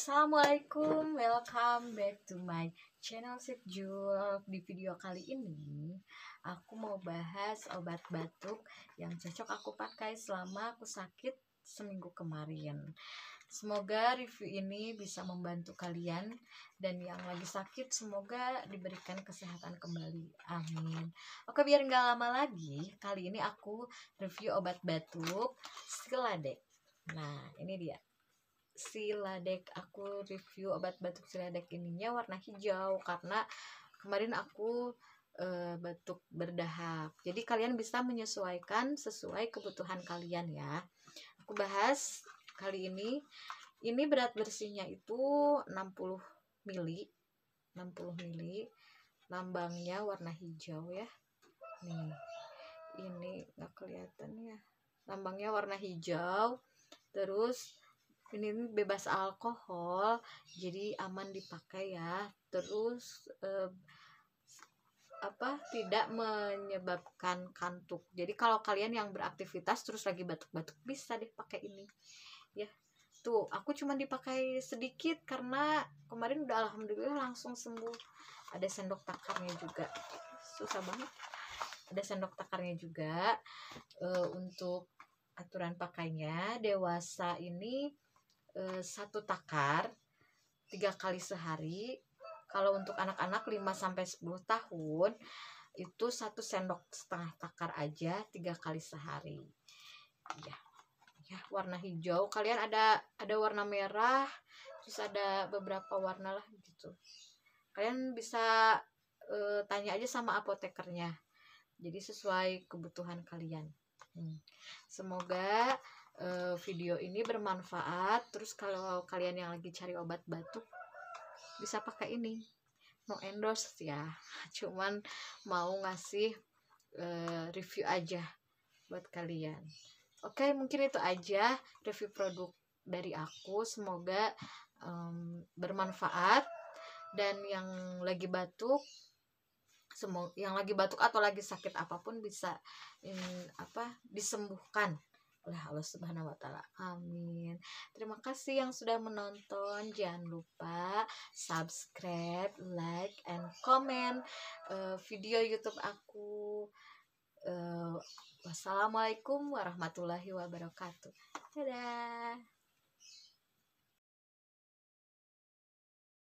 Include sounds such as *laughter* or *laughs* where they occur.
Assalamualaikum, welcome back to my channel Sip Jewel. Di video kali ini, aku mau bahas obat batuk yang cocok aku pakai selama aku sakit seminggu kemarin Semoga review ini bisa membantu kalian dan yang lagi sakit semoga diberikan kesehatan kembali. Amin. Oke, biar nggak lama lagi, kali ini aku review obat batuk Skeladek. Nah, ini dia siladek aku review obat batuk siladek ininya warna hijau karena kemarin aku e, batuk berdahak jadi kalian bisa menyesuaikan sesuai kebutuhan kalian ya aku bahas kali ini ini berat bersihnya itu 60 mili 60 mili lambangnya warna hijau ya nih ini nggak kelihatan ya lambangnya warna hijau terus ini bebas alkohol jadi aman dipakai ya terus eh, apa tidak menyebabkan kantuk jadi kalau kalian yang beraktivitas terus lagi batuk-batuk bisa dipakai ini ya tuh aku cuma dipakai sedikit karena kemarin udah alhamdulillah langsung sembuh ada sendok takarnya juga susah banget ada sendok takarnya juga e, untuk aturan pakainya dewasa ini Eh, satu takar tiga kali sehari kalau untuk anak-anak 5 sampai 10 tahun itu satu sendok setengah takar aja tiga kali sehari ya ya warna hijau kalian ada ada warna merah terus ada beberapa warna lah gitu kalian bisa e, tanya aja sama apotekernya jadi sesuai kebutuhan kalian hmm. semoga uh, video ini bermanfaat terus kalau kalian yang lagi cari obat batuk bisa pakai ini mau endorse ya *laughs* cuman mau ngasih uh, review aja buat kalian oke mungkin itu aja review produk dari aku semoga um, bermanfaat dan yang lagi batuk semua yang lagi batuk atau lagi sakit apapun bisa in, apa disembuhkan oleh Allah Subhanahu wa taala. Amin. Terima kasih yang sudah menonton. Jangan lupa subscribe, like and comment uh, video YouTube aku. Uh, wassalamualaikum warahmatullahi wabarakatuh. Dadah.